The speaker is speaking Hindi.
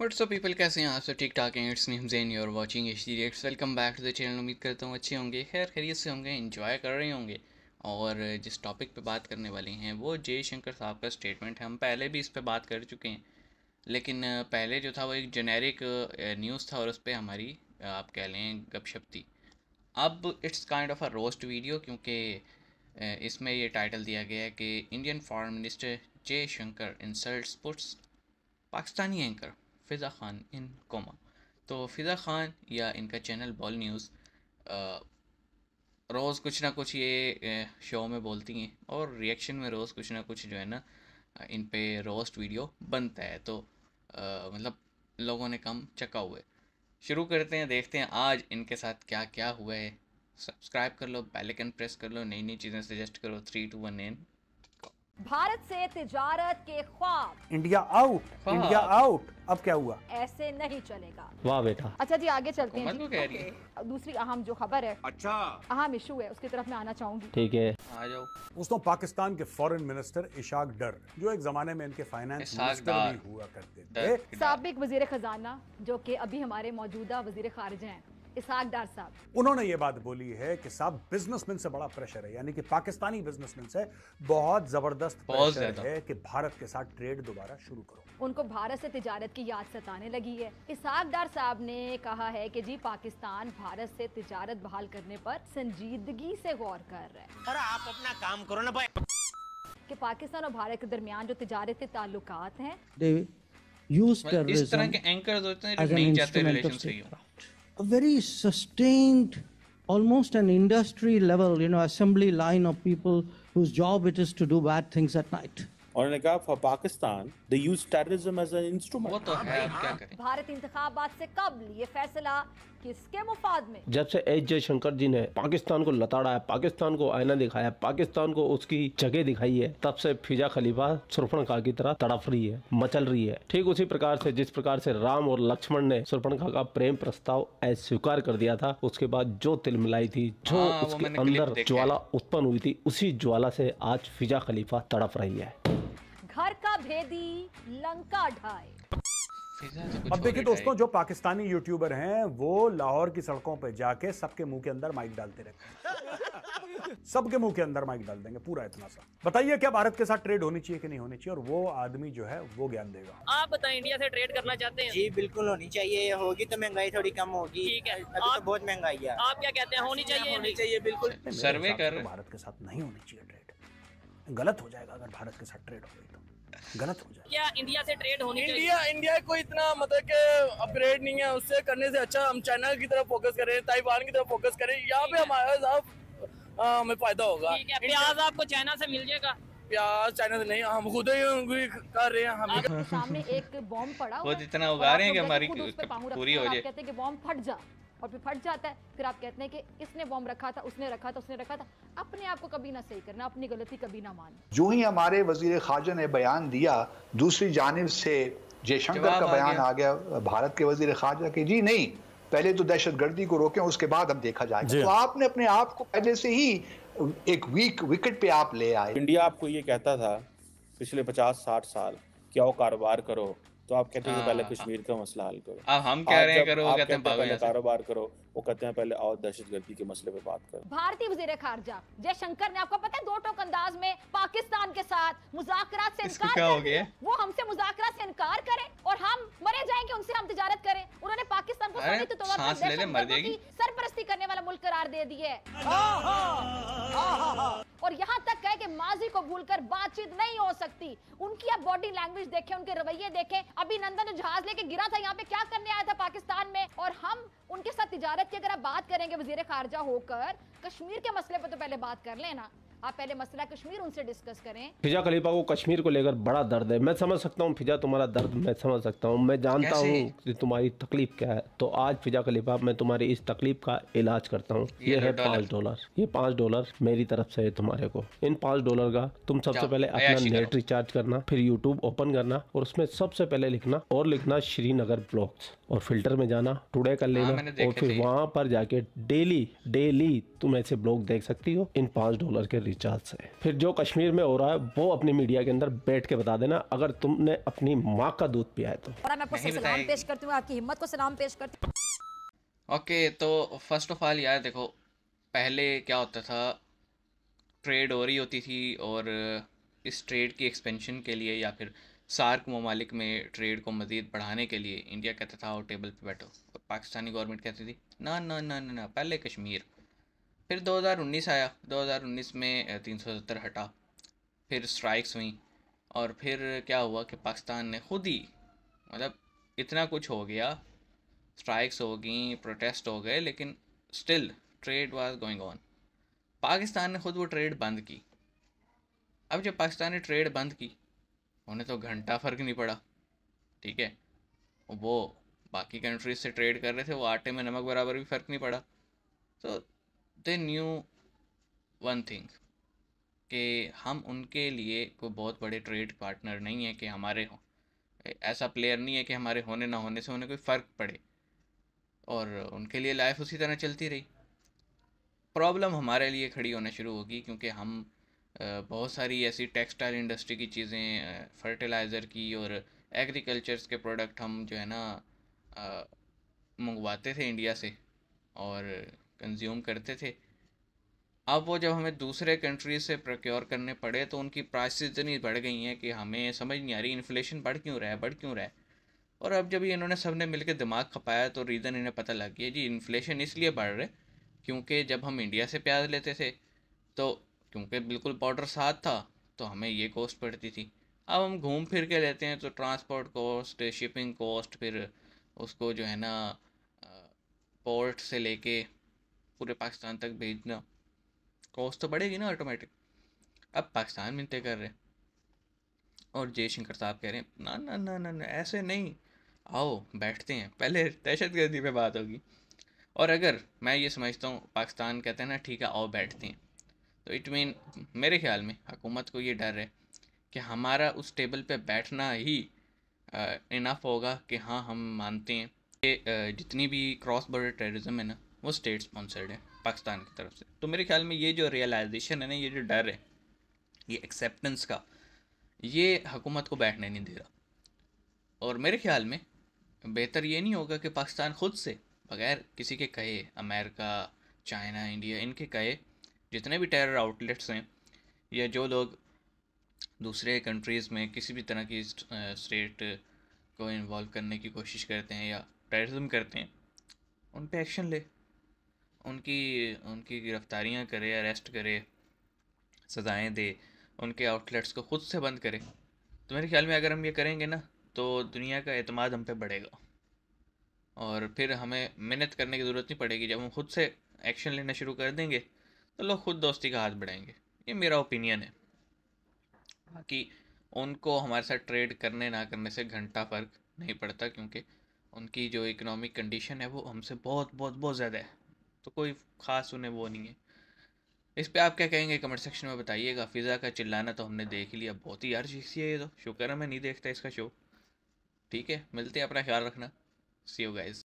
व्हाट्सअप पीपल कैसे हैं आप सब ठीक ठाक हैं it's me Hamzain you are watching H D rates welcome back to the channel उम्मीद करता हूँ अच्छे होंगे खैर खैरियत से होंगे इन्जॉय कर रहे होंगे और जिस टॉपिक पे बात करने वाले हैं वो जय शंकर साहब का स्टेटमेंट है हम पहले भी इस पर बात कर चुके हैं लेकिन पहले जो था वो एक जेनेरिक न्यूज़ था और उस पर हमारी आप कह लें गपशप थी अब it's kind of a roast video क्योंकि इसमें ये टाइटल दिया गया है कि Indian foreign minister Jaishankar salt puts Pakistani anchor Fiza Khan in coma तो फ़िज़ा खान या इनका चैनल बॉल न्यूज़ रोज़ कुछ ना कुछ ये शो में बोलती हैं और रिएक्शन में रोज़ कुछ ना कुछ जो है ना इन पे रोस्ट वीडियो बनता है तो मतलब लोगों ने कम चका हुए शुरू करते हैं देखते हैं आज इनके साथ क्या क्या हुआ है सब्सक्राइब कर लो बेल आइकन प्रेस कर लो नई नई चीजें सजेस्ट करो थ्री टू वन एन भारत से तिजारत के ख्वाब इंडिया आउट इंडिया आउट अब क्या हुआ ऐसे नहीं चलेगा वाह बेटा अच्छा जी आगे चलते हैं जी। कह रही है। दूसरी अहम जो खबर है अच्छा अहम इशू है उसकी तरफ मैं आना चाहूंगी ठीक है आ जाओ दोस्तों पाकिस्तान के फॉरेन मिनिस्टर इशाक डर जो एक जमाने में इनके फाइनेंस मिनिस्टर भी हुआ करते थे सबक वजीर खजाना जो की अभी हमारे मौजूदा वजीर खारजा है इसाक डार साहब उन्होंने ये बात बोली है कि साहब बिजनेसमैन से बड़ा प्रेशर है यानी कि पाकिस्तानी बिजनेसमैन से बहुत जबरदस्त प्रेशर है कि भारत के साथ ट्रेड दोबारा शुरू करो उनको भारत से तिजारत की याद सताने लगी है इसाक डार साहब ने कहा है कि जी पाकिस्तान भारत से तिजारत बहाल करने पर संजीदगी से गौर कर रहे हैं अरे आप अपना काम करो ना भाई कि पाकिस्तान और भारत के दरमियान जो तजारती ताल्लुकात हैं यूज इस तरह के एंकर होते हैं नहीं जाते रिलेशन सही हो a very sustained, almost an industry level, you know, assembly line of people whose job it is to do bad things at night. और उन्होंने कहा for Pakistan they use terrorism as an instrument तो हाँ है क्या हाँ। करें भारत इंतखाबात से कब ये फैसला किसके मुफाद में जब से एच जयशंकर जी ने पाकिस्तान को लताड़ा है पाकिस्तान को आईना दिखाया पाकिस्तान को उसकी जगह दिखाई है तब से फिजा खलीफा सुरफण खा की तरह तड़फ रही है मचल रही है ठीक उसी प्रकार से जिस प्रकार से राम और लक्ष्मण ने सुरफण खा का प्रेम प्रस्ताव अस्वीकार कर दिया था उसके बाद जो तिल मिलाई थी जो हाँ, उसके अंदर ज्वाला उत्पन्न हुई थी उसी ज्वाला से आज फिजा खलीफा तड़प रही है भेदी लंका ढाए अब देखिए दोस्तों जो पाकिस्तानी यूट्यूबर हैं वो लाहौर की सड़कों पर जाके सबके मुंह के अंदर माइक डालते रहते हैं सबके मुंह के अंदर माइक डाल देंगे पूरा इतना सा बताइए क्या भारत के साथ ट्रेड होनी चाहिए कि नहीं होनी चाहिए और वो आदमी जो है वो ज्ञान देगा आप बताएं इंडिया से ट्रेड करना चाहते हैं जी बिल्कुल होनी चाहिए होगी तो महंगाई थोड़ी कम होगी ठीक है अभी तो आप, तो बहुत महंगाई है आप क्या कहते हैं होनी हाँ, चाहिए होनी चाहिए बिल्कुल सर्वे कर तो भारत के साथ नहीं होनी चाहिए ट्रेड गलत हो जाएगा अगर भारत के साथ ट्रेड हो गई तो गलत हो जाए क्या इंडिया से ट्रेड होने इंडिया इंडिया को इतना मतलब के अपग्रेड नहीं है उससे करने से अच्छा हम चाइना की तरफ फोकस करें ताइवान की तरफ फोकस करें यहाँ पे हमारा हमें फायदा होगा प्याज आपको चाइना से मिल जाएगा प्याज चाइना से नहीं हम खुद ही कर रहे हैं हम सामने एक बॉम्ब पड़ा वो जितना उगा रहे हैं कि हमारी पूरी हो जाए कहते हैं कि बॉम्ब फट जा और फिर फट जाता है फिर आप कहते हैं कि इसने बॉम्ब रखा था उसने रखा था उसने रखा था अपने आप को कभी ना सही करना अपनी गलती कभी ना मान जो ही हमारे वजीर खारजा ने बयान दिया दूसरी जानब से जयशंकर का बयान आ गया भारत के वजीर खारजा के जी नहीं पहले तो दहशत गर्दी को रोकें उसके बाद हम देखा जाएगा तो आपने अपने आप को पहले से ही एक वीक विकेट पे आप ले आए इंडिया आपको ये कहता था पिछले पचास साठ साल क्या कारोबार करो तो आप कहते हैं पहले हाँ। कश्मीर का मसला हल करो आ, हम कह रहे हैं करो वो कहते हैं पहले कारोबार करो वो कहते हैं पहले और दहशत गर्दी के मसले पे बात करो भारतीय वजीर खारजा जयशंकर ने आपको पता है दो टोक अंदाज में पाकिस्तान के साथ मुजाकरा से इनकार क्या हो गया वो हमसे मुजाकरा से इनकार करें और हम मरे जाएंगे उनसे हम तजारत करें उन्होंने पाकिस्तान को सरपरस्ती करने वाला मुल्क करार दे दिया और यहाँ तक कहे कि माजी को भूलकर बातचीत नहीं हो सकती उनकी आप बॉडी लैंग्वेज देखें उनके रवैये देखें अभिनंदन जहाज लेके गिरा था यहाँ पे क्या करने आया था पाकिस्तान में और हम उनके साथ तजारत की अगर आप बात करेंगे वजीर खारजा होकर कश्मीर के मसले पर तो पहले बात कर लेना आप पहले मसला कश्मीर उनसे डिस्कस करें फिजा खलीफा को कश्मीर को लेकर बड़ा दर्द है मैं समझ सकता हूँ फिजा तुम्हारा दर्द मैं समझ सकता हूँ मैं जानता हूँ तुम्हारी तकलीफ क्या है तो आज फिजा खलीफा मैं तुम्हारी इस तकलीफ का इलाज करता हूँ ये, है तो पाँच डॉलर ये पाँच डॉलर मेरी तरफ से है तुम्हारे को इन पाँच डॉलर का तुम सबसे पहले अपना नेट रिचार्ज करना फिर यूट्यूब ओपन करना और उसमें सबसे पहले लिखना और लिखना श्रीनगर ब्लॉक और फिल्टर में जाना टुडे कर हाँ, लेना और फिर वहाँ पर जाके डेली डेली तुम ऐसे ब्लॉग देख सकती हो इन पाँच डॉलर के रिचार्ज से फिर जो कश्मीर में हो रहा है वो अपनी मीडिया के अंदर बैठ के बता देना अगर तुमने अपनी माँ का दूध पिया है तो मैं आपको सलाम पेश करती हूँ आपकी हिम्मत को सलाम पेश करती हूँ ओके okay, तो फर्स्ट ऑफ ऑल यार देखो पहले क्या होता था ट्रेड हो रही होती थी और इस ट्रेड की एक्सपेंशन के लिए या फिर सार्क ममालिक में ट्रेड को मज़ीद बढ़ाने के लिए इंडिया कहता था और टेबल पे बैठो और पाकिस्तानी गवर्नमेंट कहती थी ना ना ना ना ना पहले कश्मीर फिर 2019 आया 2019 में तीन हटा फिर स्ट्राइक्स हुई और फिर क्या हुआ कि पाकिस्तान ने खुद ही मतलब इतना कुछ हो गया स्ट्राइक्स हो गई प्रोटेस्ट हो गए लेकिन still trade was going on Pakistan ने खुद वो ट्रेड बंद की अब जब पाकिस्तान ने ट्रेड बंद की उन्हें तो घंटा फ़र्क नहीं पड़ा ठीक है वो बाकी कंट्रीज से ट्रेड कर रहे थे वो आटे में नमक बराबर भी फ़र्क नहीं पड़ा तो दे न्यू वन थिंग कि हम उनके लिए कोई बहुत बड़े ट्रेड पार्टनर नहीं है कि हमारे हों ऐसा प्लेयर नहीं है कि हमारे होने ना होने से उन्हें कोई फ़र्क पड़े और उनके लिए लाइफ उसी तरह चलती रही प्रॉब्लम हमारे लिए खड़ी होना शुरू होगी क्योंकि हम बहुत सारी ऐसी टेक्सटाइल इंडस्ट्री की चीज़ें फर्टिलाइज़र की और एग्रीकल्चर्स के प्रोडक्ट हम जो है ना मंगवाते थे इंडिया से और कंज्यूम करते थे अब वो जब हमें दूसरे कंट्रीज से प्रोक्योर करने पड़े तो उनकी प्राइस इतनी बढ़ गई हैं कि हमें समझ नहीं आ रही इन्फ्लेशन बढ़ क्यों रहा है बढ़ क्यों रहा है और अब जब इन्होंने सब ने मिलकर दिमाग खपाया तो रीज़न इन्हें पता लग गया जी इन्फ्लेशन इसलिए बढ़ रहे क्योंकि जब हम इंडिया से प्याज लेते थे तो क्योंकि बिल्कुल बॉर्डर साथ था तो हमें ये कॉस्ट पड़ती थी अब हम घूम फिर के लेते हैं तो ट्रांसपोर्ट कॉस्ट शिपिंग कॉस्ट फिर उसको जो है ना पोर्ट से लेके पूरे पाकिस्तान तक भेजना कॉस्ट तो बढ़ेगी ना ऑटोमेटिक अब पाकिस्तान में तय कर रहे हैं और जयशंकर साहब कह रहे हैं ना ना ना ना ना ऐसे नहीं आओ बैठते हैं पहले दहशत गर्दी पर बात होगी और अगर मैं ये समझता हूँ पाकिस्तान कहते हैं ना ठीक है आओ बैठते हैं तो इट मीन मेरे ख्याल में हुकूमत को ये डर है कि हमारा उस टेबल पे बैठना ही इनफ होगा कि हाँ हम मानते हैं कि जितनी भी क्रॉस बॉर्डर टेररिज्म है ना वो स्टेट स्पॉन्सर्ड है पाकिस्तान की तरफ से तो मेरे ख्याल में ये जो रियलाइजेशन है ना ये जो डर है ये एक्सेप्टेंस का ये हुकूमत को बैठने नहीं दे रहा और मेरे ख्याल में बेहतर ये नहीं होगा कि पाकिस्तान खुद से बगैर किसी के कहे अमेरिका चाइना इंडिया इनके कहे जितने भी टेरर आउटलेट्स हैं या जो लोग दूसरे कंट्रीज़ में किसी भी तरह की स्टेट को इन्वॉल्व करने की कोशिश करते हैं या टेररिज्म करते हैं उन पर एक्शन ले उनकी उनकी गिरफ़्तारियाँ करे अरेस्ट करे सज़ाएँ दे उनके आउटलेट्स को ख़ुद से बंद करे तो मेरे ख्याल में अगर हम ये करेंगे ना तो दुनिया का अतमाद हम पे बढ़ेगा और फिर हमें मेहनत करने की ज़रूरत नहीं पड़ेगी जब हम खुद से एक्शन लेना शुरू कर देंगे तो लोग खुद दोस्ती का हाथ बढ़ाएंगे ये मेरा ओपिनियन है बाकी उनको हमारे साथ ट्रेड करने ना करने से घंटा फ़र्क नहीं पड़ता क्योंकि उनकी जो इकोनॉमिक कंडीशन है वो हमसे बहुत बहुत बहुत ज़्यादा है तो कोई ख़ास उन्हें वो नहीं है इस पर आप क्या कहेंगे कमेंट सेक्शन में बताइएगा फिज़ा का चिल्लाना तो हमने देख लिया बहुत ही यार चीज़ है ये तो शुक्र है मैं नहीं देखता इसका शो ठीक है मिलते हैं अपना ख्याल रखना सी यू गाइस